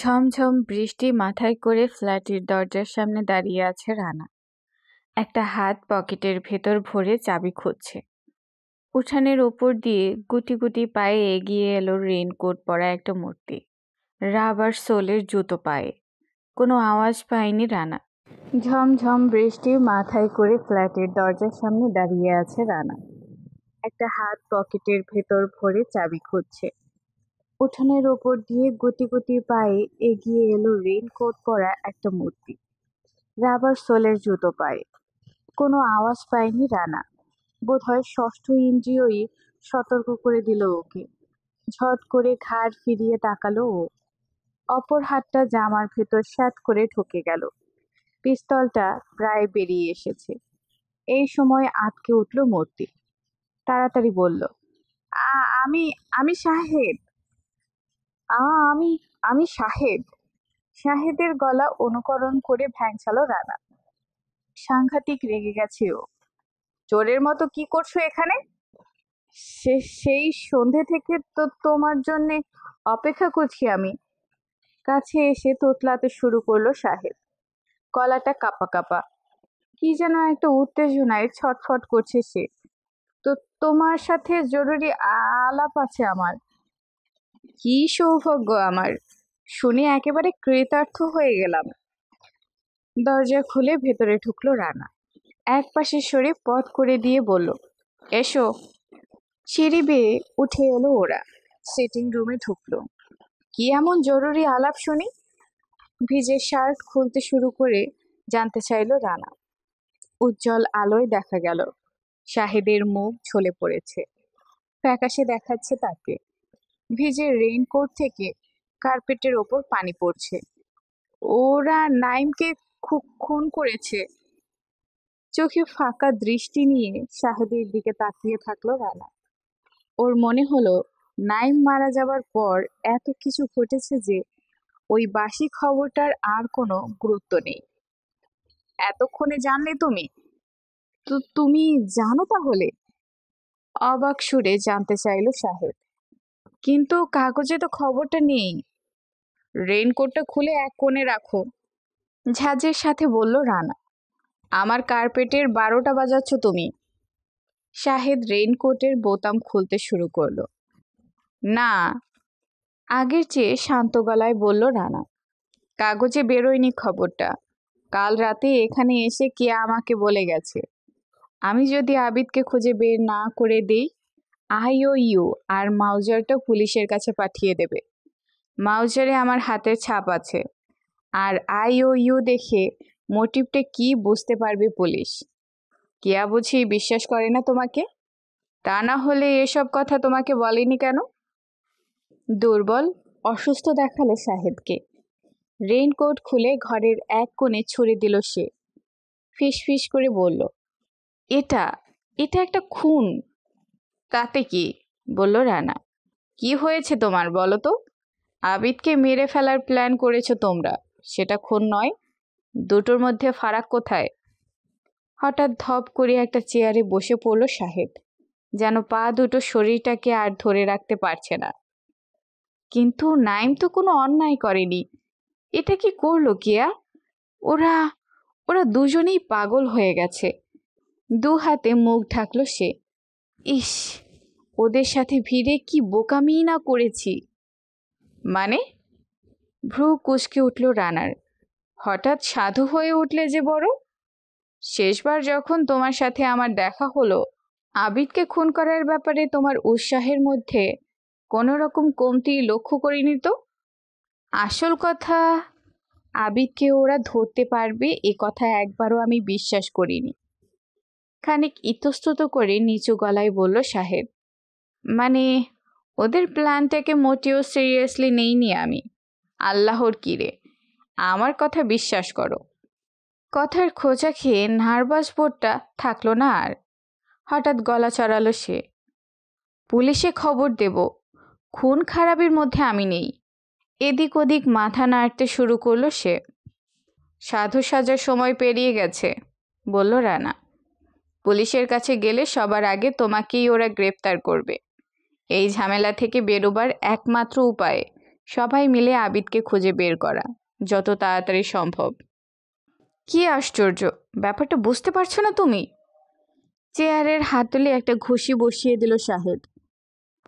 ঝমঝম বৃষ্টি মাথায় করে ফ্ল্যাটের দরজার সামনে দাঁড়িয়ে আছে রানা একটা হাত পকেটের ভেতর ভরে চাবি খুঁজছে উঠানের ওপর দিয়ে গুটি গুটি পায়ে এগিয়ে এলো রেনকোট পরা একটা মূর্তি রাবার সোলের জুতো পায়ে কোনো আওয়াজ পায়নি রানা ঝমঝম বৃষ্টি মাথায় করে ফ্ল্যাটের দরজার সামনে দাঁড়িয়ে আছে রানা একটা হাত পকেটের ভেতর ভরে চাবি খুঁজছে উঠানের ওপর দিয়ে গতি গতি পায়ে এগিয়ে এলো রেইনকোট পরা একটা মূর্তি রাবার সোলের জুতো পায়ে কোনো আওয়াজ পায়নি রানা বোধ হয় ষষ্ঠ ইন্দ্রিয়ই সতর্ক করে দিল ওকে ঝট করে ঘাড় ফিরিয়ে তাকালো ও অপর হাতটা জামার ভেতর স্যাট করে ঢুকে গেল পিস্তলটা প্রায় বেরিয়ে এসেছে এই সময় আটকে উঠল মূর্তি তাড়াতাড়ি বলল আমি আমি সাহেব আমি আমি শাহেদ শাহেদের গলা অনুকরণ করে ভ্যাংচালো রানা সাংঘাতিক রেগে গেছে ও চোরের মতো কি করছো এখানে সে সেই সন্ধে থেকে তো তোমার জন্যে অপেক্ষা করছি আমি কাছে এসে তোতলাতে শুরু করলো সাহেব গলাটা কাপা কাপা কি যেন একটা উত্তেজনায় ছটফট করছে সে তো তোমার সাথে জরুরি আলাপ আছে আমার কি সৌভাগ্য আমার শুনে একেবারে কৃতার্থ হয়ে গেলাম দরজা খুলে ভেতরে ঢুকলো রানা এক পাশে সরে পথ করে দিয়ে বলল এসো সিঁড়ি বেয়ে উঠে এলো ওরা সিটিং রুমে ঢুকলো কি এমন জরুরি আলাপ শুনি ভিজে শার্ট খুলতে শুরু করে জানতে চাইল রানা উজ্জ্বল আলোয় দেখা গেল শাহেদের মুখ ঝলে পড়েছে ফ্যাকাশে দেখাচ্ছে তাকে ভিজে রেইনকোট থেকে কার্পেটের ওপর পানি পড়ছে ওরা নাইমকে খুব খুন করেছে চোখে ফাঁকা দৃষ্টি নিয়ে শাহেদের দিকে তাকিয়ে থাকলো রানা ওর মনে হলো নাইম মারা যাবার পর এত কিছু ঘটেছে যে ওই বাসি খবরটার আর কোনো গুরুত্ব নেই এতক্ষণে জানলে তুমি তো তুমি জানো তাহলে অবাক সুরে জানতে চাইল সাহেব কিন্তু কাগজে তো খবরটা নেই রেইনকোটটা খুলে এক কোণে রাখো ঝাঁঝের সাথে বলল রানা আমার কার্পেটের বারোটা বাজাচ্ছ তুমি শাহেদ রেইনকোটের বোতাম খুলতে শুরু করলো না আগের চেয়ে শান্ত গলায় বলল রানা কাগজে বেরোয়নি খবরটা কাল রাতে এখানে এসে কে আমাকে বলে গেছে আমি যদি আবিদকে খুঁজে বের না করে দিই আইওইউ আর মাউজারটা পুলিশের কাছে পাঠিয়ে দেবে মাউজারে আমার হাতের ছাপ আছে আর আইওইউ দেখে মোটিভটা কি বুঝতে পারবে পুলিশ কেয়া বুঝি বিশ্বাস করে না তোমাকে তা না হলে এসব কথা তোমাকে বলেনি কেন দুর্বল অসুস্থ দেখালো সাহেবকে রেইনকোট খুলে ঘরের এক কোণে ছুড়ে দিল সে ফিস ফিস করে বলল এটা এটা একটা খুন তাতে কি বলল রানা কি হয়েছে তোমার বলো তো আবিদকে মেরে ফেলার প্ল্যান করেছ তোমরা সেটা খুন নয় দুটোর মধ্যে ফারাক কোথায় হঠাৎ ধপ করে একটা চেয়ারে বসে পড়ল সাহেব যেন পা দুটো শরীরটাকে আর ধরে রাখতে পারছে না কিন্তু নাইম তো কোনো অন্যায় করেনি এটা কি করলো কিয়া ওরা ওরা দুজনেই পাগল হয়ে গেছে দু হাতে মুখ ঢাকলো সে ইস ওদের সাথে ভিড়ে কি বোকামি না করেছি মানে ভ্রু কুচকে উঠল রানার হঠাৎ সাধু হয়ে উঠলে যে বড় শেষবার যখন তোমার সাথে আমার দেখা হলো আবিদকে খুন করার ব্যাপারে তোমার উৎসাহের মধ্যে কোনো রকম কমতি লক্ষ্য করিনি তো আসল কথা আবিদকে ওরা ধরতে পারবে এ কথা একবারও আমি বিশ্বাস করিনি খানিক ইতস্তত করে নিচু গলায় বলল সাহেব মানে ওদের প্ল্যানটাকে মোটেও সিরিয়াসলি নেইনি আমি আল্লাহর কিরে আমার কথা বিশ্বাস করো কথার খোঁজা খেয়ে নার্ভাস বোর্ডটা থাকলো না আর হঠাৎ গলা চড়ালো সে পুলিশে খবর দেব খুন খারাপের মধ্যে আমি নেই এদিক ওদিক মাথা নাড়তে শুরু করলো সে সাধু সাজার সময় পেরিয়ে গেছে বলল রানা পুলিশের কাছে গেলে সবার আগে তোমাকেই ওরা গ্রেপ্তার করবে এই ঝামেলা থেকে বেরোবার একমাত্র উপায় সবাই মিলে আবিদকে খুঁজে বের করা যত তাড়াতাড়ি সম্ভব কি আশ্চর্য ব্যাপারটা বুঝতে পারছো না তুমি চেয়ারের হাতলে একটা ঘুষি বসিয়ে দিল শাহেদ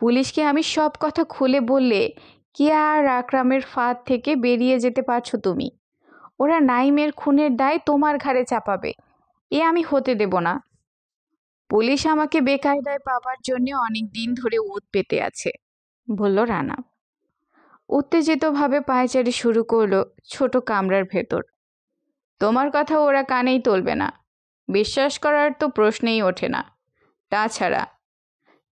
পুলিশকে আমি সব কথা খুলে বললে কি আর আকরামের ফাঁদ থেকে বেরিয়ে যেতে পারছো তুমি ওরা নাইমের খুনের দায় তোমার ঘাড়ে চাপাবে এ আমি হতে দেব না পুলিশ আমাকে বেকায়দায় পাবার জন্য অনেক দিন ধরে উদ পেতে আছে বলল রানা উত্তেজিতভাবে পায়চারি শুরু করলো ছোট কামরার ভেতর তোমার কথা ওরা কানেই তুলবে না বিশ্বাস করার তো প্রশ্নেই ওঠে না তাছাড়া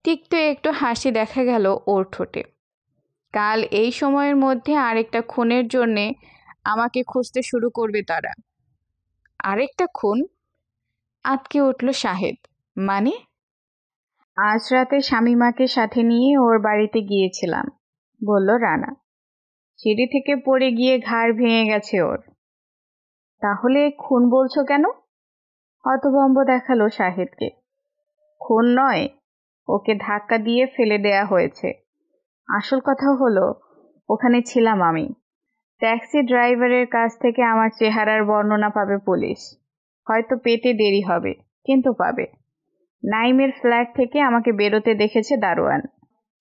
তিক্ত একটু হাসি দেখা গেল ওর ঠোঁটে কাল এই সময়ের মধ্যে আরেকটা খুনের জন্যে আমাকে খুঁজতে শুরু করবে তারা আরেকটা খুন আটকে উঠল শাহেদ মানে আজ রাতে স্বামীমাকে সাথে নিয়ে ওর বাড়িতে গিয়েছিলাম বলল রানা সিঁড়ি থেকে পড়ে গিয়ে ঘাড় ভেঙে গেছে ওর তাহলে খুন বলছো কেন হতভম্ব দেখালো শাহেদকে খুন নয় ওকে ধাক্কা দিয়ে ফেলে দেয়া হয়েছে আসল কথা হলো ওখানে ছিলাম আমি ট্যাক্সি ড্রাইভারের কাছ থেকে আমার চেহারার বর্ণনা পাবে পুলিশ হয়তো পেতে দেরি হবে কিন্তু পাবে নাইমের ফ্ল্যাট থেকে আমাকে বেরোতে দেখেছে দারোয়ান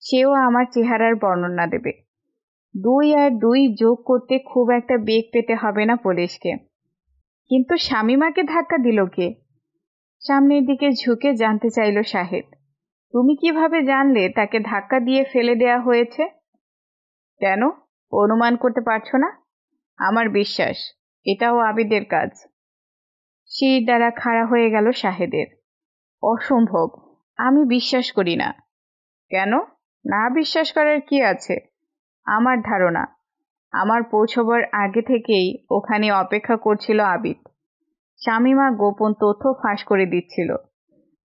সেও আমার চেহারার বর্ণনা দেবে দুই আর দুই যোগ করতে খুব একটা বেগ পেতে হবে না পুলিশকে কিন্তু স্বামীমাকে ধাক্কা দিল কে সামনের দিকে ঝুঁকে জানতে চাইল সাহেব তুমি কিভাবে জানলে তাকে ধাক্কা দিয়ে ফেলে দেয়া হয়েছে কেন অনুমান করতে পারছো না আমার বিশ্বাস এটাও আবিদের কাজ সেই দ্বারা খাড়া হয়ে গেল শাহেদের অসম্ভব আমি বিশ্বাস করি না কেন না বিশ্বাস করার কি আছে আমার ধারণা আমার পৌঁছবার আগে থেকেই ওখানে অপেক্ষা করছিল আবিদ স্বামীমা গোপন তথ্য ফাঁস করে দিচ্ছিল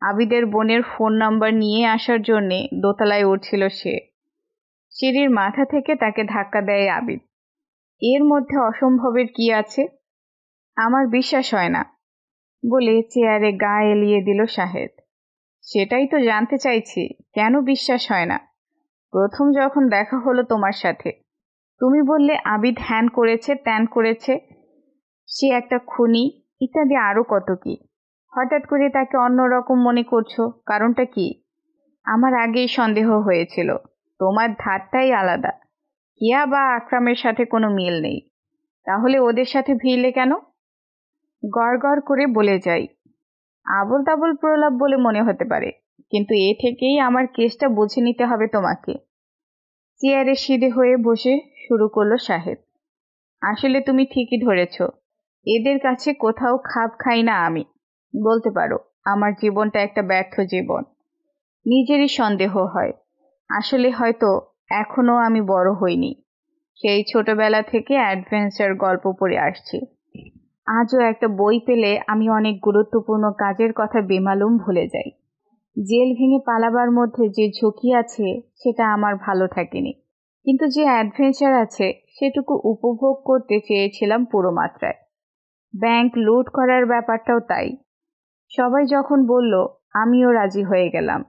আবিদের বোনের ফোন নাম্বার নিয়ে আসার জন্যে দোতলায় উঠছিল সে সিঁড়ির মাথা থেকে তাকে ধাক্কা দেয় আবিদ এর মধ্যে অসম্ভবের কি আছে আমার বিশ্বাস হয় না বলে চেয়ারে গা এলিয়ে দিল শাহেদ সেটাই তো জানতে চাইছি কেন বিশ্বাস হয় না প্রথম যখন দেখা হলো তোমার সাথে তুমি বললে আবিদ হ্যান করেছে ত্যান করেছে সে একটা খুনি ইত্যাদি আরও কত কি হঠাৎ করে তাকে অন্যরকম মনে করছো কারণটা কি আমার আগেই সন্দেহ হয়েছিল তোমার ধারটাই আলাদা কিয়া বা আকরামের সাথে কোনো মিল নেই তাহলে ওদের সাথে ভিড়লে কেন গড় করে বলে যাই আবল তাবল প্রলাপ বলে মনে হতে পারে কিন্তু এ থেকেই আমার কেসটা বুঝে নিতে হবে তোমাকে চেয়ারে সিঁড়ে হয়ে বসে শুরু করলো সাহেব আসলে তুমি ঠিকই ধরেছ এদের কাছে কোথাও খাপ খাই না আমি বলতে পারো আমার জীবনটা একটা ব্যর্থ জীবন নিজেরই সন্দেহ হয় আসলে হয়তো এখনও আমি বড় হইনি সেই ছোটবেলা থেকে অ্যাডভেঞ্চার গল্প পড়ে আসছি আজও একটা বই পেলে আমি অনেক গুরুত্বপূর্ণ কাজের কথা বেমালুম ভুলে যাই জেল ভেঙে পালাবার মধ্যে যে ঝুঁকি আছে সেটা আমার ভালো থাকেনি কিন্তু যে অ্যাডভেঞ্চার আছে সেটুকু উপভোগ করতে চেয়েছিলাম পুরো মাত্রায় ব্যাংক লুট করার ব্যাপারটাও তাই সবাই যখন বলল আমিও রাজি হয়ে গেলাম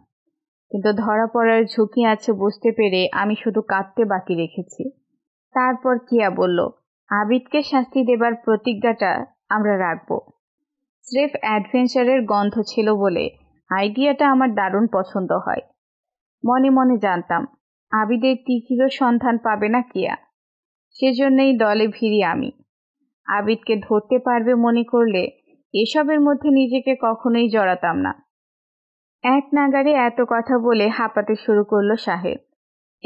কিন্তু ধরা পড়ার ঝুঁকি আছে বুঝতে পেরে আমি শুধু কাঁদতে বাকি রেখেছি তারপর কিয়া বলল আবিদকে শাস্তি দেবার প্রতিজ্ঞাটা আমরা রাখব স্রেফ অ্যাডভেঞ্চারের গন্ধ ছিল বলে আইডিয়াটা আমার দারুণ পছন্দ হয় মনে মনে জানতাম আবিদের তীখিরও সন্ধান পাবে না কিয়া সেজন্যই দলে ভিড়ি আমি আবিদকে ধরতে পারবে মনে করলে এসবের মধ্যে নিজেকে কখনোই জড়াতাম না এক নাগারে এত কথা বলে হাঁপাতে শুরু করলো সাহেব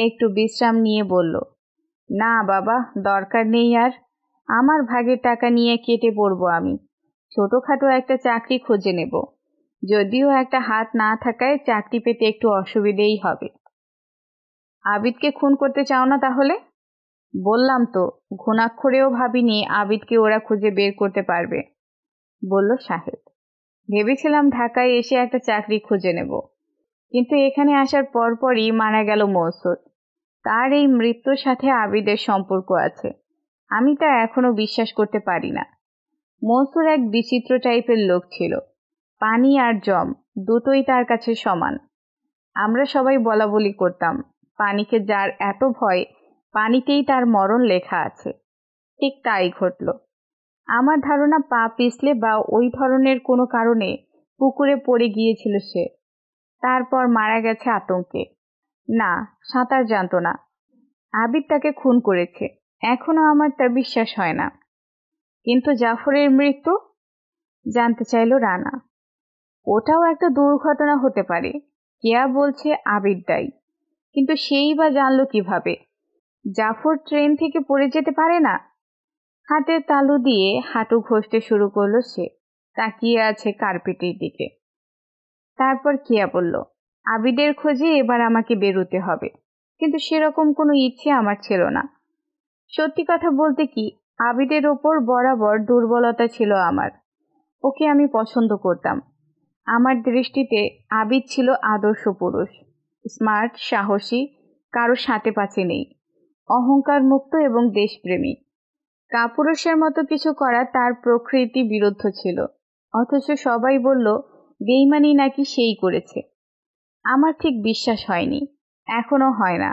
একটু বিশ্রাম নিয়ে বলল না বাবা দরকার নেই আর আমার ভাগের টাকা নিয়ে কেটে পড়বো আমি ছোটোখাটো একটা চাকরি খুঁজে নেব যদিও একটা হাত না থাকায় চাকরি পেতে একটু অসুবিধেই হবে আবিদকে খুন করতে চাও না তাহলে বললাম তো ঘুণাক্ষরেও ভাবিনি আবিদকে ওরা খুঁজে বের করতে পারবে বলল সাহেব ভেবেছিলাম ঢাকায় এসে একটা চাকরি খুঁজে নেব কিন্তু এখানে আসার পরপরই মারা গেল মৌসুদ তার এই মৃত্যুর সাথে আবিদের সম্পর্ক আছে আমি তা এখনও বিশ্বাস করতে পারি না মনসুর এক বিচিত্র টাইপের লোক ছিল পানি আর জম দুটোই তার কাছে সমান আমরা সবাই বলা বলি করতাম পানিকে যার এত ভয় পানিতেই তার মরণ লেখা আছে ঠিক তাই ঘটল আমার ধারণা পা পিছলে বা ওই ধরনের কোনো কারণে পুকুরে পড়ে গিয়েছিল সে তারপর মারা গেছে আতঙ্কে না সাঁতার জানত না আবির তাকে খুন করেছে এখনও আমার তা বিশ্বাস হয় না কিন্তু জাফরের মৃত্যু জানতে চাইল রানা ওটাও একটা দুর্ঘটনা হতে পারে কেয়া বলছে আবির দায়ী কিন্তু সেই বা জানল কিভাবে জাফর ট্রেন থেকে পড়ে যেতে পারে না হাতের তালু দিয়ে হাঁটু ঘষতে শুরু করলো সে তাকিয়ে আছে কার্পেটের দিকে তারপর কেয়া বলল আবিদের খোঁজে এবার আমাকে বেরোতে হবে কিন্তু সেরকম কোনো ইচ্ছে আমার ছিল না সত্যি কথা বলতে কি আবিদের ওপর বরাবর দুর্বলতা ছিল আমার ওকে আমি পছন্দ করতাম আমার দৃষ্টিতে আবিদ ছিল আদর্শ পুরুষ স্মার্ট সাহসী কারো সাথে পাচে নেই অহংকার মুক্ত এবং দেশপ্রেমী কাপুরুষের মতো কিছু করা তার প্রকৃতি বিরুদ্ধ ছিল অথচ সবাই বলল বেইমানি নাকি সেই করেছে আমার ঠিক বিশ্বাস হয়নি এখনও হয় না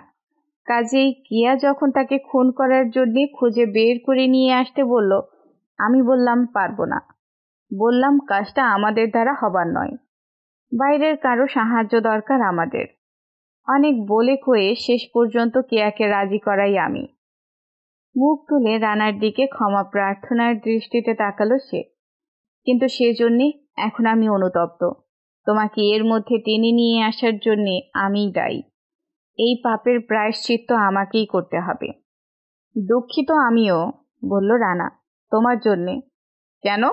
কাজেই কিয়া যখন তাকে খুন করার জন্যে খুঁজে বের করে নিয়ে আসতে বলল আমি বললাম পারবো না বললাম কাজটা আমাদের দ্বারা হবার নয় বাইরের কারো সাহায্য দরকার আমাদের অনেক বলে কয়ে শেষ পর্যন্ত কেয়াকে রাজি করাই আমি মুখ তুলে রানার দিকে ক্ষমা প্রার্থনার দৃষ্টিতে তাকালো সে কিন্তু সেজন্যে এখন আমি অনুতপ্ত তোমাকে এর মধ্যে টেনে নিয়ে আসার জন্যে আমি দায়ী এই পাপের প্রায়শ্চিত্ত আমাকেই করতে হবে দুঃখিত আমিও বলল রানা তোমার জন্যে কেন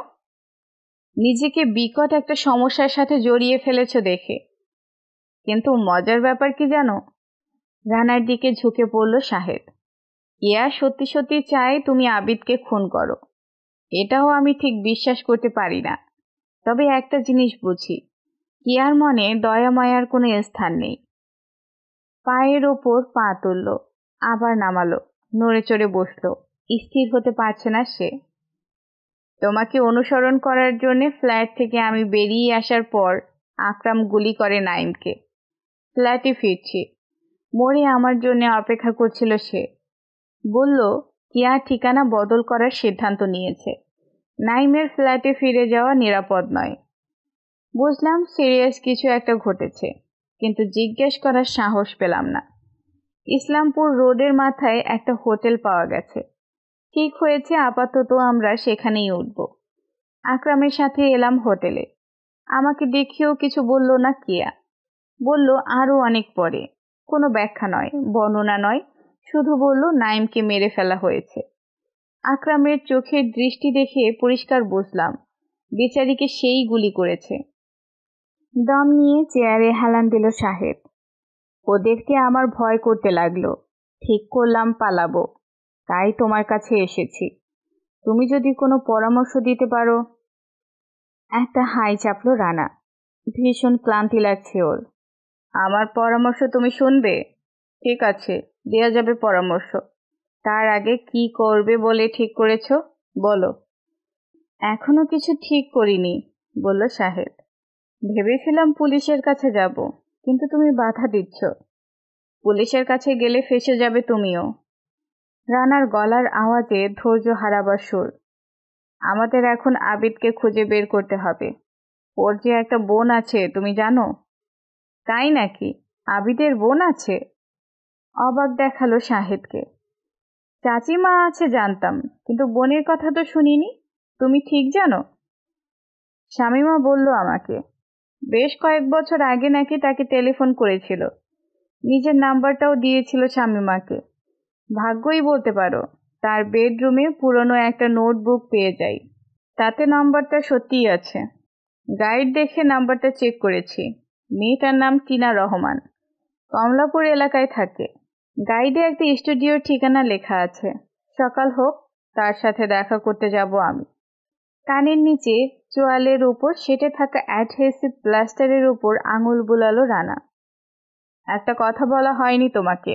নিজেকে বিকট একটা সমস্যার সাথে জড়িয়ে ফেলেছ দেখে কিন্তু মজার ব্যাপার কি জানো রানার দিকে ঝুঁকে পড়ল শাহেদ ইয়া সত্যি সত্যি চায় তুমি আবিদকে খুন করো এটাও আমি ঠিক বিশ্বাস করতে পারি না তবে একটা জিনিস বুঝি কিয়ার মনে দয়ামায়ার কোনো স্থান নেই পায়ের ওপর পা তুলল আবার নামালো নড়ে চড়ে বসল স্থির হতে পারছে না সে তোমাকে অনুসরণ করার জন্য ফ্ল্যাট থেকে আমি বেরিয়ে আসার পর আকরাম গুলি করে নাইমকে ফ্ল্যাটে ফিরছি মরে আমার জন্য অপেক্ষা করছিল সে বলল কিয়া ঠিকানা বদল করার সিদ্ধান্ত নিয়েছে নাইমের ফ্ল্যাটে ফিরে যাওয়া নিরাপদ নয় বুঝলাম সিরিয়াস কিছু একটা ঘটেছে কিন্তু জিজ্ঞেস করার সাহস পেলাম না ইসলামপুর রোডের মাথায় একটা হোটেল পাওয়া গেছে ঠিক হয়েছে আপাতত আমরা সেখানেই উঠব আকরামের সাথে এলাম হোটেলে আমাকে দেখিয়েও কিছু বলল না কিয়া বলল আরও অনেক পরে কোনো ব্যাখ্যা নয় বর্ণনা নয় শুধু বলল নাইমকে মেরে ফেলা হয়েছে আকরামের চোখের দৃষ্টি দেখে পরিষ্কার বুঝলাম বেচারিকে সেই গুলি করেছে দম নিয়ে চেয়ারে হেলান দিল সাহেব ওদেরকে আমার ভয় করতে লাগলো ঠিক করলাম পালাবো তাই তোমার কাছে এসেছি তুমি যদি কোনো পরামর্শ দিতে পারো একটা হাই চাপলো রানা ভীষণ ক্লান্তি লাগছে ওর আমার পরামর্শ তুমি শুনবে ঠিক আছে দেয়া যাবে পরামর্শ তার আগে কি করবে বলে ঠিক করেছ বলো এখনো কিছু ঠিক করিনি বলল সাহেব ভেবেছিলাম পুলিশের কাছে যাব কিন্তু তুমি বাধা দিচ্ছ পুলিশের কাছে গেলে ফেসে যাবে তুমিও রানার গলার আওয়াজে ধৈর্য হারাবার সুর আমাদের এখন আবিদকে খুঁজে বের করতে হবে ওর যে একটা বোন আছে তুমি জানো তাই নাকি আবিদের বোন আছে অবাক দেখালো শাহেদকে চাচিমা আছে জানতাম কিন্তু বোনের কথা তো শুনিনি তুমি ঠিক জানো স্বামীমা বলল আমাকে বেশ কয়েক বছর আগে নাকি তাকে টেলিফোন করেছিল নিজের নাম্বারটাও দিয়েছিল শামিমাকে ভাগ্যই বলতে পারো তার বেডরুমে পুরনো একটা নোটবুক পেয়ে যাই তাতে নাম্বারটা সত্যিই আছে গাইড দেখে নাম্বারটা চেক করেছি মেয়েটার নাম টিনা রহমান কমলাপুর এলাকায় থাকে গাইডে একটা স্টুডিওর ঠিকানা লেখা আছে সকাল হোক তার সাথে দেখা করতে যাব আমি কানের নিচে চোয়ালের উপর সেটে থাকা অ্যাডহেসিভ প্লাস্টারের উপর আঙুল বুলালো রানা একটা কথা বলা হয়নি তোমাকে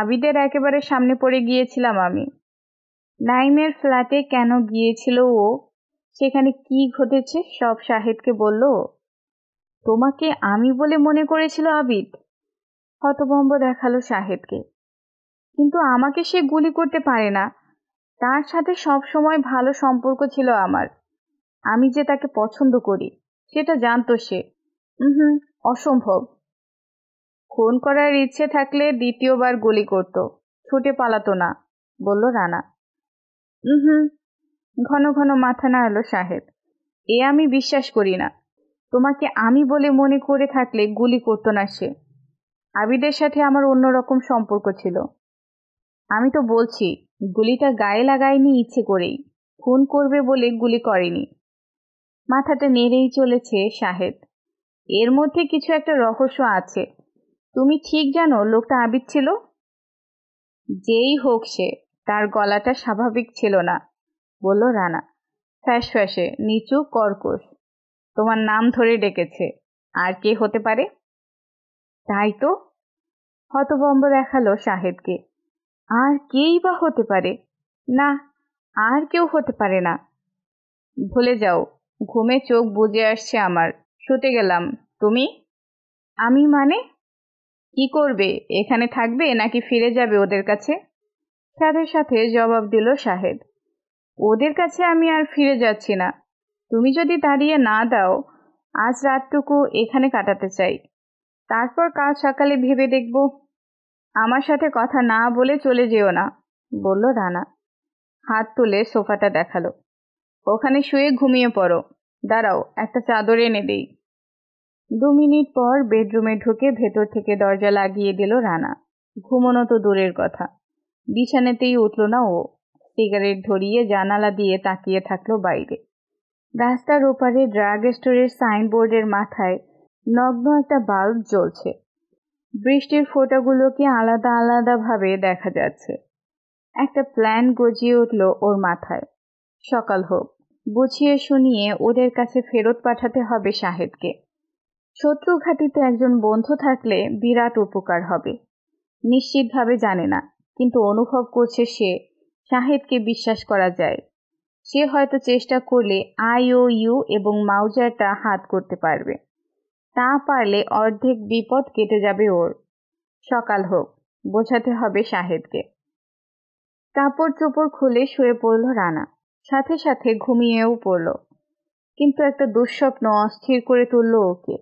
আবিদের একেবারে সামনে পড়ে গিয়েছিলাম আমি নাইমের ফ্ল্যাটে কেন গিয়েছিল ও সেখানে কি ঘটেছে সব শাহেদকে বলল তোমাকে আমি বলে মনে করেছিল আবিদ হতভম্ব দেখালো শাহেদকে কিন্তু আমাকে সে গুলি করতে পারে না তার সাথে সব সময় ভালো সম্পর্ক ছিল আমার আমি যে তাকে পছন্দ করি সেটা জানতো সে হুম অসম্ভব খুন করার ইচ্ছে থাকলে দ্বিতীয়বার গুলি করতো ছুটে পালাতো না বলল রানা হুম ঘন ঘন মাথা না এলো সাহেব এ আমি বিশ্বাস করি না তোমাকে আমি বলে মনে করে থাকলে গুলি করতো না সে আবিদের সাথে আমার অন্যরকম সম্পর্ক ছিল আমি তো বলছি গুলিটা গায়ে লাগায়নি ইচ্ছে করেই খুন করবে বলে গুলি করেনি মাথাটা নেড়েই চলেছে শাহেদ এর মধ্যে কিছু একটা রহস্য আছে তুমি ঠিক জানো লোকটা আবির ছিল যেই হোক সে তার গলাটা স্বাভাবিক ছিল না বলল রানা ফ্যাস ফ্যাসে নিচু কর্কশ তোমার নাম ধরে ডেকেছে আর কে হতে পারে তাই তো হতবম্ব দেখালো শাহেদকে আর কেই বা হতে পারে না আর কেউ হতে পারে না ভুলে যাও ঘুমে চোখ বুজে আসছে আমার শুতে গেলাম তুমি আমি মানে কি করবে এখানে থাকবে নাকি ফিরে যাবে ওদের কাছে সাথে সাথে জবাব দিল সাহেব ওদের কাছে আমি আর ফিরে যাচ্ছি না তুমি যদি দাঁড়িয়ে না দাও আজ রাতটুকু এখানে কাটাতে চাই তারপর কাল সকালে ভেবে দেখব আমার সাথে কথা না বলে চলে যেও না বলল রানা হাত তুলে সোফাটা দেখালো ওখানে শুয়ে ঘুমিয়ে পড়ো দাঁড়াও একটা চাদর এনে দেই দু মিনিট পর বেডরুমে ঢুকে ভেতর থেকে দরজা লাগিয়ে দিল রানা ঘুমোনো তো দূরের কথা বিছানাতেই উঠল না ও সিগারেট ধরিয়ে জানালা দিয়ে তাকিয়ে থাকলো বাইরে রাস্তার ওপারে ড্রাগ স্টোরের সাইনবোর্ডের মাথায় নগ্ন একটা বাল্ব জ্বলছে বৃষ্টির ফোটাগুলোকে আলাদা আলাদাভাবে দেখা যাচ্ছে একটা প্ল্যান গজিয়ে উঠল ওর মাথায় সকাল হোক বুঝিয়ে শুনিয়ে ওদের কাছে ফেরত পাঠাতে হবে শাহেদকে শত্রু ঘাটিতে একজন বন্ধু থাকলে বিরাট উপকার হবে নিশ্চিতভাবে জানে না কিন্তু অনুভব করছে সে শাহেদকে বিশ্বাস করা যায় সে হয়তো চেষ্টা করলে ইউ এবং মাউজারটা হাত করতে পারবে তা পারলে অর্ধেক বিপদ কেটে যাবে ওর সকাল হোক বোঝাতে হবে শাহেদকে কাপড় চোপড় খুলে শুয়ে পড়ল রানা সাথে সাথে ঘুমিয়েও পড়ল কিন্তু একটা দুঃস্বপ্ন অস্থির করে তুলল ওকে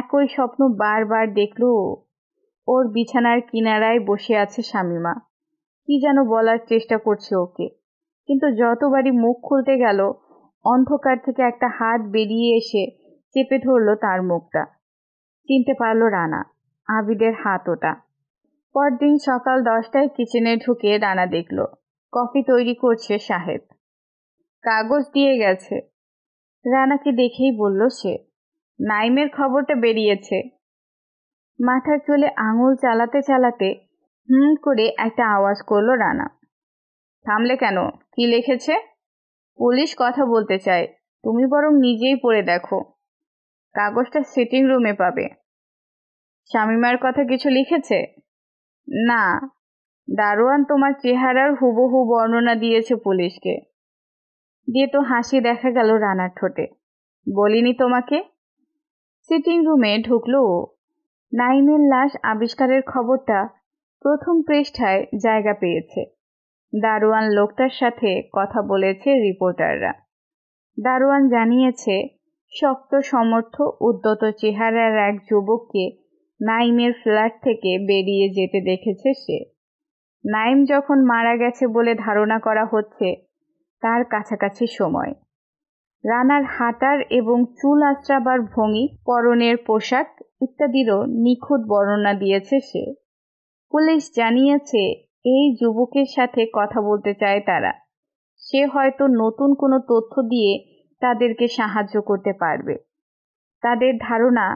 একই স্বপ্ন বারবার দেখল ওর বিছানার কিনারায় বসে আছে স্বামীমা কি যেন বলার চেষ্টা করছে ওকে কিন্তু যতবারই মুখ খুলতে গেল অন্ধকার থেকে একটা হাত বেরিয়ে এসে চেপে ধরল তার মুখটা চিনতে পারল রানা আবিদের হাত ওটা পরদিন সকাল দশটায় কিচেনে ঢুকে রানা দেখল কফি তৈরি করছে সাহেব কাগজ দিয়ে গেছে রানাকে দেখেই বলল সে নাইমের খবরটা বেরিয়েছে মাথার চুলে আঙুল চালাতে চালাতে হুম করে একটা আওয়াজ করলো রানা থামলে কেন কি লিখেছে পুলিশ কথা বলতে চায় তুমি বরং নিজেই পড়ে দেখো কাগজটা সিটিং রুমে পাবে স্বামীমার কথা কিছু লিখেছে না দারোয়ান তোমার চেহারার হুবহু বর্ণনা দিয়েছে পুলিশকে দিয়ে তো হাসি দেখা গেল রানার ঠোঁটে বলিনি তোমাকে সিটিং রুমে ঢুকলো ও নাইমের লাশ আবিষ্কারের খবরটা প্রথম পৃষ্ঠায় জায়গা পেয়েছে দারোয়ান লোকটার সাথে কথা বলেছে রিপোর্টাররা দারোয়ান জানিয়েছে শক্ত সমর্থ উদ্যত চেহারার এক যুবককে নাইমের ফ্ল্যাট থেকে বেরিয়ে যেতে দেখেছে সে নাইম যখন মারা গেছে বলে ধারণা করা হচ্ছে তার কাছাকাছি সময় রানার হাঁটার এবং চুল আশ্রাবার ভঙ্গি পরনের পোশাক ইত্যাদিরও নিখুঁত বর্ণনা দিয়েছে সে পুলিশ জানিয়েছে এই যুবকের সাথে কথা বলতে চায় তারা সে হয়তো নতুন কোনো তথ্য দিয়ে তাদেরকে সাহায্য করতে পারবে তাদের ধারণা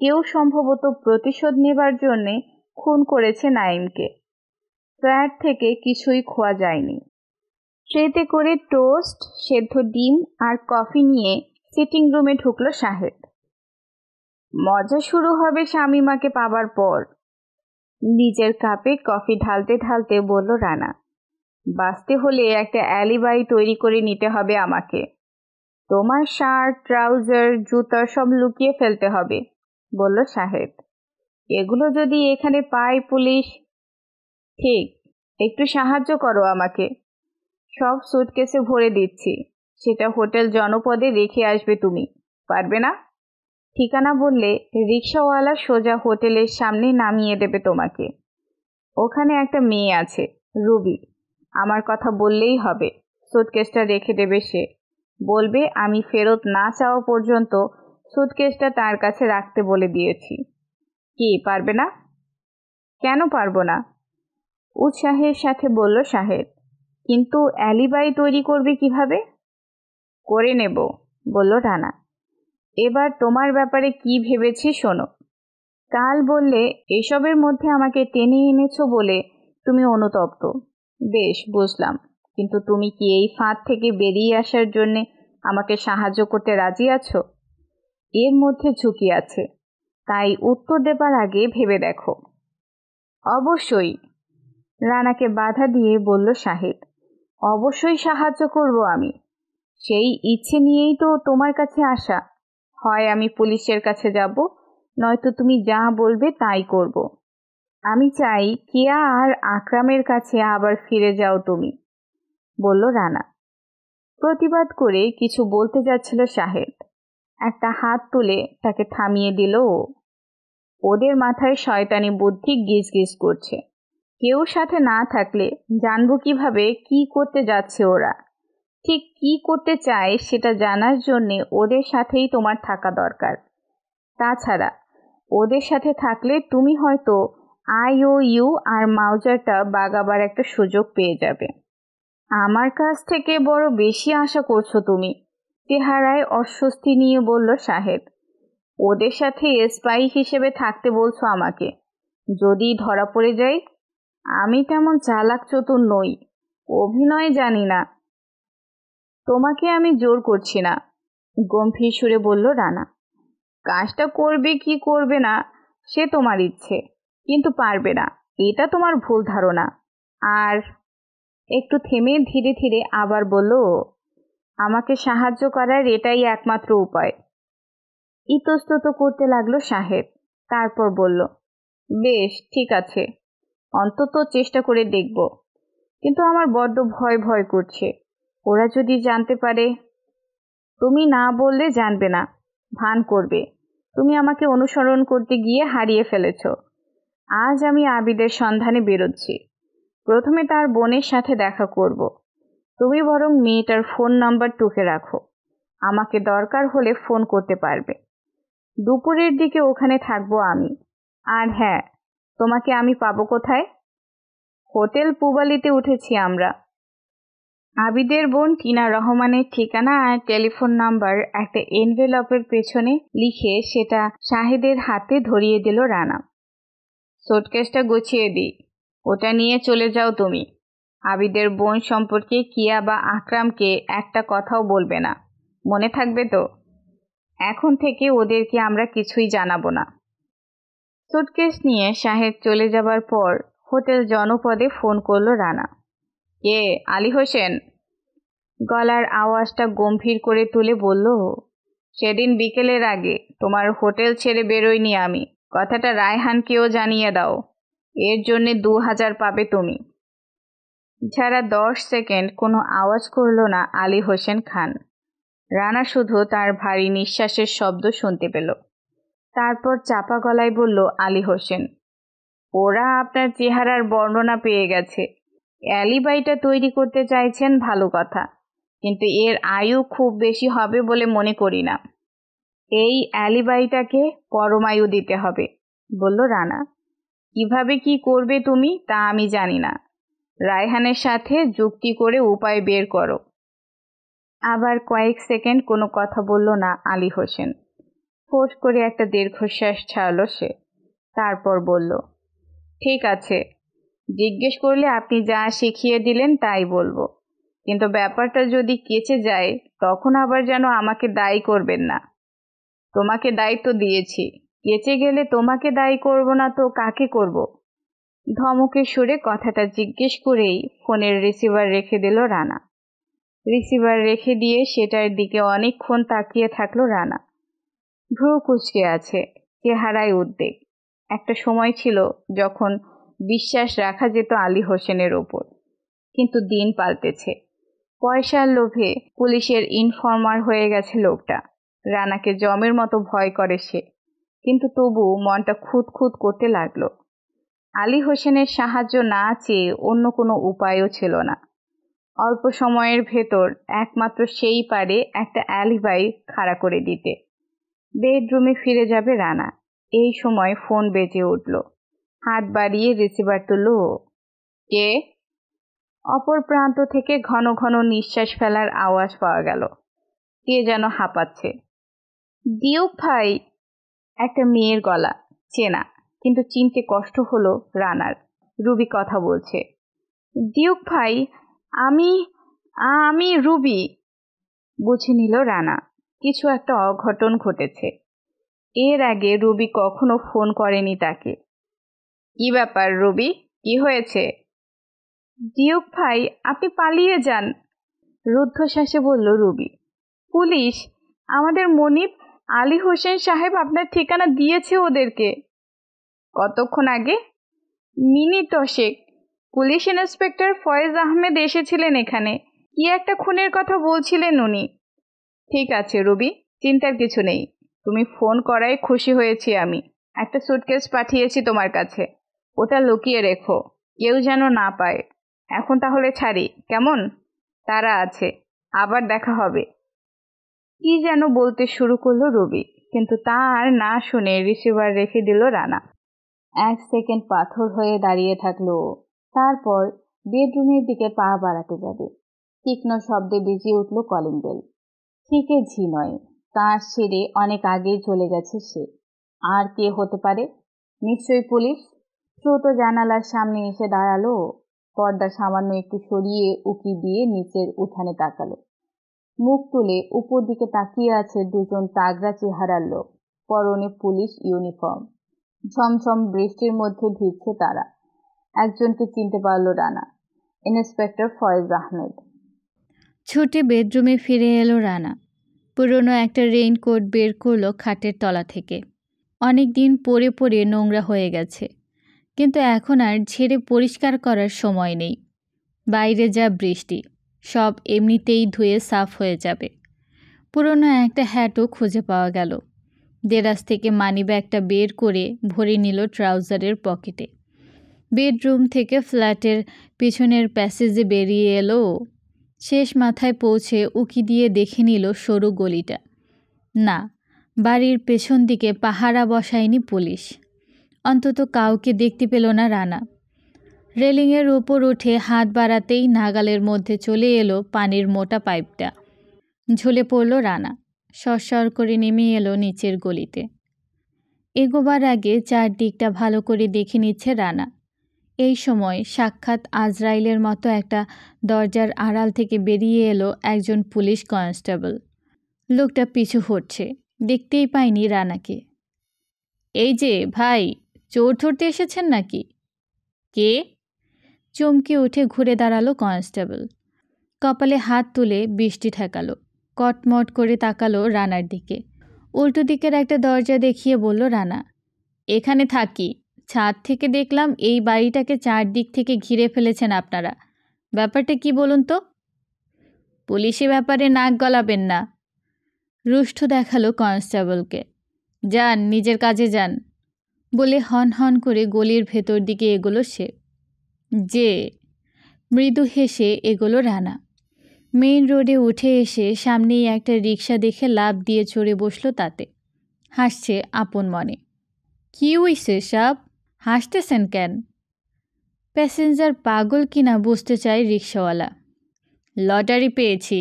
কেউ সম্ভবত প্রতিশোধ নেবার জন্যে খুন করেছে নাইমকে ফ্ল্যাট থেকে কিছুই খোয়া যায়নি ট্রেতে করে টোস্ট সেদ্ধ ডিম আর কফি নিয়ে সিটিং রুমে ঢুকল সাহেব মজা শুরু হবে শামিমাকে পাবার পর নিজের কাপে কফি ঢালতে ঢালতে বলল রানা বাঁচতে হলে একটা অ্যালিবাই তৈরি করে নিতে হবে আমাকে তোমার শার্ট ট্রাউজার জুতা সব লুকিয়ে ফেলতে হবে বলল সাহেব এগুলো যদি এখানে পায় পুলিশ ঠিক একটু সাহায্য করো আমাকে সব সুটকেসে ভরে দিচ্ছি সেটা হোটেল জনপদে রেখে আসবে তুমি পারবে না ঠিকানা বললে রিক্সাওয়ালা সোজা হোটেলের সামনে নামিয়ে দেবে তোমাকে ওখানে একটা মেয়ে আছে রুবি আমার কথা বললেই হবে সুটকেসটা রেখে দেবে সে বলবে আমি ফেরত না চাওয়া পর্যন্ত সুটকেসটা তার কাছে রাখতে বলে দিয়েছি কি পারবে না কেন পারবো না উৎসাহের সাথে বলল সাহেব কিন্তু অ্যালিবাই তৈরি করবে কিভাবে করে নেব বলল রানা এবার তোমার ব্যাপারে কি ভেবেছি শোনো কাল বললে এসবের মধ্যে আমাকে টেনে এনেছো বলে তুমি অনুতপ্ত বেশ বুঝলাম কিন্তু তুমি কি এই ফাঁদ থেকে বেরিয়ে আসার জন্যে আমাকে সাহায্য করতে রাজি আছো এর মধ্যে ঝুঁকি আছে তাই উত্তর দেবার আগে ভেবে দেখো অবশ্যই রানাকে বাধা দিয়ে বলল শাহিদ অবশ্যই সাহায্য করব আমি সেই ইচ্ছে নিয়েই তো তোমার কাছে আসা হয় আমি পুলিশের কাছে যাব নয়তো তুমি যা বলবে তাই করব আমি চাই কিয়া আর আকরামের কাছে আবার ফিরে যাও তুমি বলল রানা প্রতিবাদ করে কিছু বলতে যাচ্ছিল শাহেদ একটা হাত তুলে তাকে থামিয়ে দিল ও ওদের মাথায় শয়তানি বুদ্ধি গিজ গিজ করছে কেউ সাথে না থাকলে জানবো কিভাবে কি করতে যাচ্ছে ওরা ঠিক কি করতে চায় সেটা জানার জন্যে ওদের সাথেই তোমার থাকা দরকার তাছাড়া ওদের সাথে থাকলে তুমি হয়তো ও ইউ আর মাউজারটা বাগাবার একটা সুযোগ পেয়ে যাবে আমার কাছ থেকে বড় বেশি আশা করছো তুমি চেহারায় অস্বস্তি নিয়ে বলল সাহেব ওদের সাথে স্পাই হিসেবে থাকতে বলছো আমাকে যদি ধরা পড়ে যায় আমি তেমন চালাক চতুর নই অভিনয় জানি না তোমাকে আমি জোর করছি না গম্ভীর সুরে বলল রানা কাজটা করবে কি করবে না সে তোমার ইচ্ছে কিন্তু পারবে না এটা তোমার ভুল ধারণা আর একটু থেমে ধীরে ধীরে আবার বলল আমাকে সাহায্য করার এটাই একমাত্র উপায় ইতস্তত করতে লাগলো সাহেব তারপর বলল বেশ ঠিক আছে অন্তত চেষ্টা করে দেখব কিন্তু আমার বড্ড ভয় ভয় করছে ওরা যদি জানতে পারে তুমি না বললে জানবে না ভান করবে তুমি আমাকে অনুসরণ করতে গিয়ে হারিয়ে ফেলেছ আজ আমি আবিদের সন্ধানে বেরোচ্ছি প্রথমে তার বোনের সাথে দেখা করব তুমি বরং মেয়েটার ফোন নাম্বার টুকে রাখো আমাকে দরকার হলে ফোন করতে পারবে দুপুরের দিকে ওখানে থাকবো আমি আর হ্যাঁ তোমাকে আমি পাবো কোথায় হোটেল পুবালিতে উঠেছি আমরা আবিদের বোন টিনা রহমানের ঠিকানা আর টেলিফোন নাম্বার একটা এনভেলপের পেছনে লিখে সেটা শাহেদের হাতে ধরিয়ে দিল রানা সোটকেসটা গুছিয়ে দিই ওটা নিয়ে চলে যাও তুমি আবিদের বোন সম্পর্কে কিয়া বা আকরামকে একটা কথাও বলবে না মনে থাকবে তো এখন থেকে ওদেরকে আমরা কিছুই জানাবো না সুটকেস নিয়ে সাহেব চলে যাবার পর হোটেল জনপদে ফোন করলো রানা কে আলী হোসেন গলার আওয়াজটা গম্ভীর করে তুলে বলল সেদিন বিকেলের আগে তোমার হোটেল ছেড়ে বেরোয়নি আমি কথাটা রায়হানকেও জানিয়ে দাও এর জন্যে দু হাজার পাবে তুমি যারা দশ সেকেন্ড কোনো আওয়াজ করল না আলী হোসেন খান রানা শুধু তার ভারী নিঃশ্বাসের শব্দ শুনতে পেল তারপর চাপা গলায় বলল আলী হোসেন ওরা আপনার চেহারার বর্ণনা পেয়ে গেছে অ্যালিবাইটা তৈরি করতে চাইছেন ভালো কথা কিন্তু এর আয়ু খুব বেশি হবে বলে মনে করি না এই অ্যালিবাইটাকে পরমায়ু দিতে হবে বলল রানা কিভাবে কি করবে তুমি তা আমি জানি না রায়হানের সাথে যুক্তি করে উপায় বের করো আবার কয়েক সেকেন্ড কোনো কথা বলল না আলী হোসেন ফোঁস করে একটা দীর্ঘশ্বাস ছাড়ল সে তারপর বলল ঠিক আছে জিজ্ঞেস করলে আপনি যা শিখিয়ে দিলেন তাই বলবো কিন্তু ব্যাপারটা যদি কেচে যায় তখন আবার যেন আমাকে দায়ী করবেন না তোমাকে দায়িত্ব দিয়েছি কেচে গেলে তোমাকে দায়ী করব না তো কাকে করব ধমকের সুরে কথাটা জিজ্ঞেস করেই ফোনের রিসিভার রেখে দিল রানা রিসিভার রেখে দিয়ে সেটার দিকে অনেকক্ষণ তাকিয়ে থাকলো রানা ভ্রু কুচকে আছে চেহারায় উদ্বেগ একটা সময় ছিল যখন বিশ্বাস রাখা যেত আলী হোসেনের ওপর কিন্তু দিন পাল্টেছে পয়সার লোভে পুলিশের ইনফর্মার হয়ে গেছে লোকটা রানাকে জমের মতো ভয় করে সে কিন্তু তবু মনটা খুঁতখুঁত করতে লাগলো আলী হোসেনের সাহায্য না চেয়ে অন্য কোনো উপায়ও ছিল না অল্প সময়ের ভেতর একমাত্র সেই পারে একটা অ্যালিবাই খাড়া করে দিতে বেডরুমে ফিরে যাবে রানা এই সময় ফোন বেজে উঠল হাত বাড়িয়ে রিসিভার তুলল কে অপর প্রান্ত থেকে ঘন ঘন নিঃশ্বাস ফেলার আওয়াজ পাওয়া গেল কে যেন হাঁপাচ্ছে দিউ ভাই একটা মেয়ের গলা চেনা কিন্তু চিনতে কষ্ট হলো রানার রুবি কথা বলছে দিউক ভাই আমি আমি রুবি বুঝে নিল রানা কিছু একটা অঘটন ঘটেছে এর আগে রবি কখনো ফোন করেনি তাকে কি ব্যাপার রবি কি হয়েছে ডিউক ভাই আপনি পালিয়ে যান রুদ্ধশ্বাসে বলল রবি পুলিশ আমাদের মনিপ আলী হোসেন সাহেব আপনার ঠিকানা দিয়েছে ওদেরকে কতক্ষণ আগে মিনিট দশেক পুলিশ ইন্সপেক্টর ফয়েজ আহমেদ এসেছিলেন এখানে কি একটা খুনের কথা বলছিলেন উনি ঠিক আছে রবি চিন্তার কিছু নেই তুমি ফোন করাই খুশি হয়েছি আমি একটা সুটকেস পাঠিয়েছি তোমার কাছে ওটা লুকিয়ে রেখো কেউ যেন না পায় এখন তাহলে ছাড়ি কেমন তারা আছে আবার দেখা হবে কি যেন বলতে শুরু করলো রবি কিন্তু তার না শুনে রিসিভার রেখে দিল রানা এক সেকেন্ড পাথর হয়ে দাঁড়িয়ে থাকলো তারপর বেডরুমের দিকে পা বাড়াতে যাবে তীক্ষ্ণ শব্দে বেজে উঠল কলিং বেল থেকে ঝি নয় তার সেরে অনেক আগেই চলে গেছে সে আর কে হতে পারে নিশ্চয়ই পুলিশ শ্রুত জানালার সামনে এসে দাঁড়ালো পর্দা সামান্য একটু সরিয়ে উকি দিয়ে নিচের উঠানে তাকালো মুখ তুলে উপর দিকে তাকিয়ে আছে দুজন তাগড়া চেহারার লোক পরনে পুলিশ ইউনিফর্ম ঝমঝম বৃষ্টির মধ্যে ভিজছে তারা একজনকে চিনতে পারলো রানা ইন্সপেক্টর ফয়েজ আহমেদ ছুটে বেডরুমে ফিরে এলো রানা পুরনো একটা রেইনকোট বের করলো খাটের তলা থেকে অনেক দিন পরে পরে নোংরা হয়ে গেছে কিন্তু এখন আর ঝেড়ে পরিষ্কার করার সময় নেই বাইরে যা বৃষ্টি সব এমনিতেই ধুয়ে সাফ হয়ে যাবে পুরনো একটা হ্যাটও খুঁজে পাওয়া গেল দেরাজ থেকে মানি ব্যাগটা বের করে ভরে নিল ট্রাউজারের পকেটে বেডরুম থেকে ফ্ল্যাটের পিছনের প্যাসেজে বেরিয়ে এলো শেষ মাথায় পৌঁছে উকি দিয়ে দেখে নিল সরু গলিটা না বাড়ির পেছন দিকে পাহারা বসায়নি পুলিশ অন্তত কাউকে দেখতে পেল না রানা রেলিংয়ের ওপর উঠে হাত বাড়াতেই নাগালের মধ্যে চলে এলো পানির মোটা পাইপটা ঝুলে পড়ল রানা সরসর করে নেমে এলো নিচের গলিতে এগোবার আগে চারদিকটা ভালো করে দেখে নিচ্ছে রানা এই সময় সাক্ষাৎ আজরাইলের মতো একটা দরজার আড়াল থেকে বেরিয়ে এলো একজন পুলিশ কনস্টেবল লোকটা পিছু হটছে দেখতেই পায়নি রানাকে এই যে ভাই চোর ধরতে এসেছেন নাকি কে চমকে উঠে ঘুরে দাঁড়ালো কনস্টেবল কপালে হাত তুলে বৃষ্টি ঠেকালো কটমট করে তাকালো রানার দিকে উল্টো দিকের একটা দরজা দেখিয়ে বলল রানা এখানে থাকি ছাদ থেকে দেখলাম এই বাড়িটাকে চারদিক থেকে ঘিরে ফেলেছেন আপনারা ব্যাপারটা কি বলুন তো পুলিশে ব্যাপারে নাক গলাবেন না রুষ্ট দেখালো কনস্টেবলকে যান নিজের কাজে যান বলে হন হন করে গলির ভেতর দিকে এগোলো সে যে মৃদু হেসে এগোলো রানা মেইন রোডে উঠে এসে সামনেই একটা রিক্সা দেখে লাভ দিয়ে চড়ে বসলো তাতে হাসছে আপন মনে কি হইছে সাপ হাসতেছেন কেন প্যাসেঞ্জার পাগল কিনা বুঝতে চায় রিক্সাওয়ালা লটারি পেয়েছি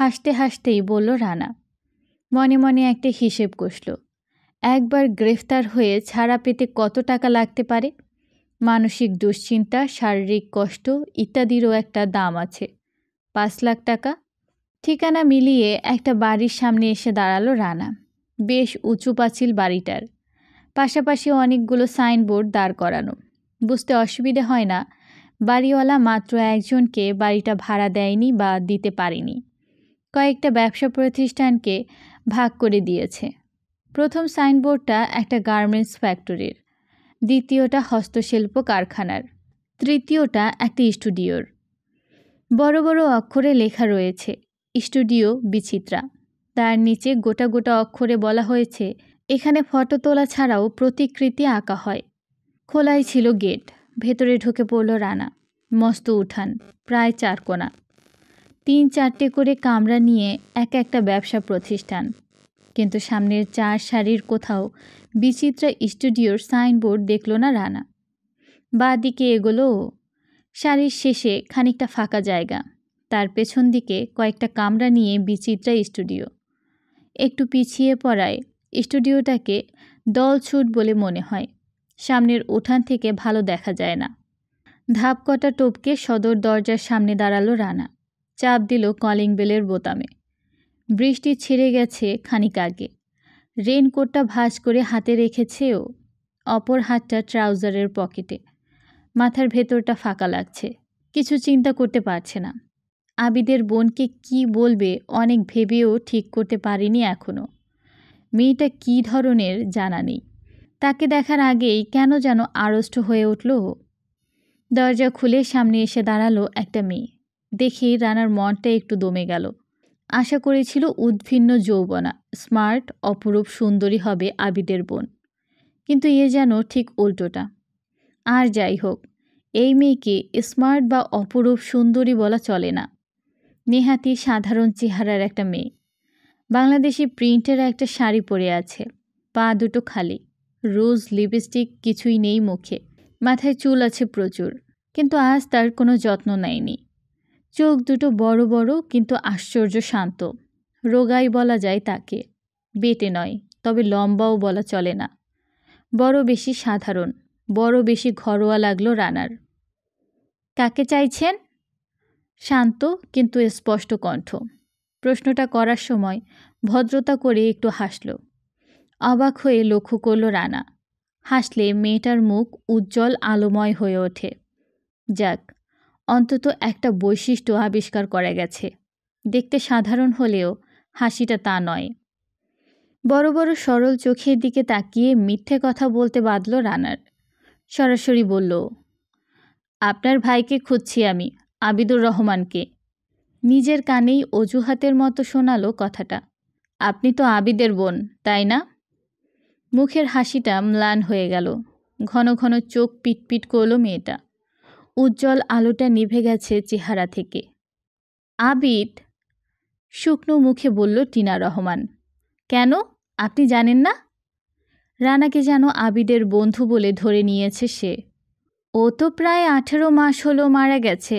হাসতে হাসতেই বলল রানা মনে মনে একটা হিসেব কষল একবার গ্রেফতার হয়ে ছাড়া পেতে কত টাকা লাগতে পারে মানসিক দুশ্চিন্তা শারীরিক কষ্ট ইত্যাদিরও একটা দাম আছে পাঁচ লাখ টাকা ঠিকানা মিলিয়ে একটা বাড়ির সামনে এসে দাঁড়ালো রানা বেশ উঁচু পাঁচিল বাড়িটার পাশাপাশি অনেকগুলো সাইনবোর্ড দাঁড় করানো বুঝতে অসুবিধে হয় না বাড়িওয়ালা মাত্র একজনকে বাড়িটা ভাড়া দেয়নি বা দিতে পারেনি কয়েকটা ব্যবসা প্রতিষ্ঠানকে ভাগ করে দিয়েছে প্রথম সাইনবোর্ডটা একটা গার্মেন্টস ফ্যাক্টরির দ্বিতীয়টা হস্তশিল্প কারখানার তৃতীয়টা একটা স্টুডিওর বড় বড় অক্ষরে লেখা রয়েছে স্টুডিও বিচিত্রা তার নিচে গোটা গোটা অক্ষরে বলা হয়েছে এখানে ফটো তোলা ছাড়াও প্রতিকৃতি আঁকা হয় খোলাই ছিল গেট ভেতরে ঢুকে পড়ল রানা মস্ত উঠান প্রায় চারকোনা তিন চারটে করে কামরা নিয়ে এক একটা ব্যবসা প্রতিষ্ঠান কিন্তু সামনের চার শাড়ির কোথাও বিচিত্রা স্টুডিওর সাইনবোর্ড দেখল না রানা বা দিকে এগোলো শাড়ির শেষে খানিকটা ফাঁকা জায়গা তার পেছন দিকে কয়েকটা কামরা নিয়ে বিচিত্রা স্টুডিও একটু পিছিয়ে পড়ায় স্টুডিওটাকে দলছুট বলে মনে হয় সামনের উঠান থেকে ভালো দেখা যায় না ধাপ কটা টোপকে সদর দরজার সামনে দাঁড়ালো রানা চাপ দিল কলিং বেলের বোতামে বৃষ্টি ছেড়ে গেছে খানিক আগে রেনকোটটা ভাঁজ করে হাতে রেখেছে ও অপর হাতটা ট্রাউজারের পকেটে মাথার ভেতরটা ফাঁকা লাগছে কিছু চিন্তা করতে পারছে না আবিদের বোনকে কি বলবে অনেক ভেবেও ঠিক করতে পারিনি এখনও মেয়েটা কী ধরনের জানা নেই তাকে দেখার আগেই কেন যেন আড়ষ্ট হয়ে উঠল দরজা খুলে সামনে এসে দাঁড়ালো একটা মেয়ে দেখে রানার মনটা একটু দমে গেল আশা করেছিল উদ্ভিন্ন যৌবনা স্মার্ট অপরূপ সুন্দরী হবে আবিদের বোন কিন্তু এ যেন ঠিক উল্টোটা আর যাই হোক এই মেয়েকে স্মার্ট বা অপরূপ সুন্দরী বলা চলে না নেহাতি সাধারণ চেহারার একটা মেয়ে বাংলাদেশি প্রিন্টের একটা শাড়ি পরে আছে পা দুটো খালি রোজ লিপস্টিক কিছুই নেই মুখে মাথায় চুল আছে প্রচুর কিন্তু আজ তার কোনো যত্ন নেয়নি চোখ দুটো বড় বড় কিন্তু আশ্চর্য শান্ত রোগাই বলা যায় তাকে বেটে নয় তবে লম্বাও বলা চলে না বড় বেশি সাধারণ বড় বেশি ঘরোয়া লাগলো রানার কাকে চাইছেন শান্ত কিন্তু স্পষ্ট কণ্ঠ প্রশ্নটা করার সময় ভদ্রতা করে একটু হাসল অবাক হয়ে লক্ষ্য করল রানা হাসলে মেয়েটার মুখ উজ্জ্বল আলোময় হয়ে ওঠে যাক অন্তত একটা বৈশিষ্ট্য আবিষ্কার করা গেছে দেখতে সাধারণ হলেও হাসিটা তা নয় বড় বড় সরল চোখের দিকে তাকিয়ে মিথ্যে কথা বলতে বাঁধল রানার সরাসরি বলল আপনার ভাইকে খুঁজছি আমি আবিদুর রহমানকে নিজের কানেই অজুহাতের মতো শোনালো কথাটা আপনি তো আবিদের বোন তাই না মুখের হাসিটা ম্লান হয়ে গেল ঘন ঘন চোখ পিটপিট করল মেয়েটা উজ্জ্বল আলোটা নিভে গেছে চেহারা থেকে আবিদ শুকনো মুখে বলল টিনা রহমান কেন আপনি জানেন না রানাকে যেন আবিদের বন্ধু বলে ধরে নিয়েছে সে ও তো প্রায় আঠেরো মাস হলো মারা গেছে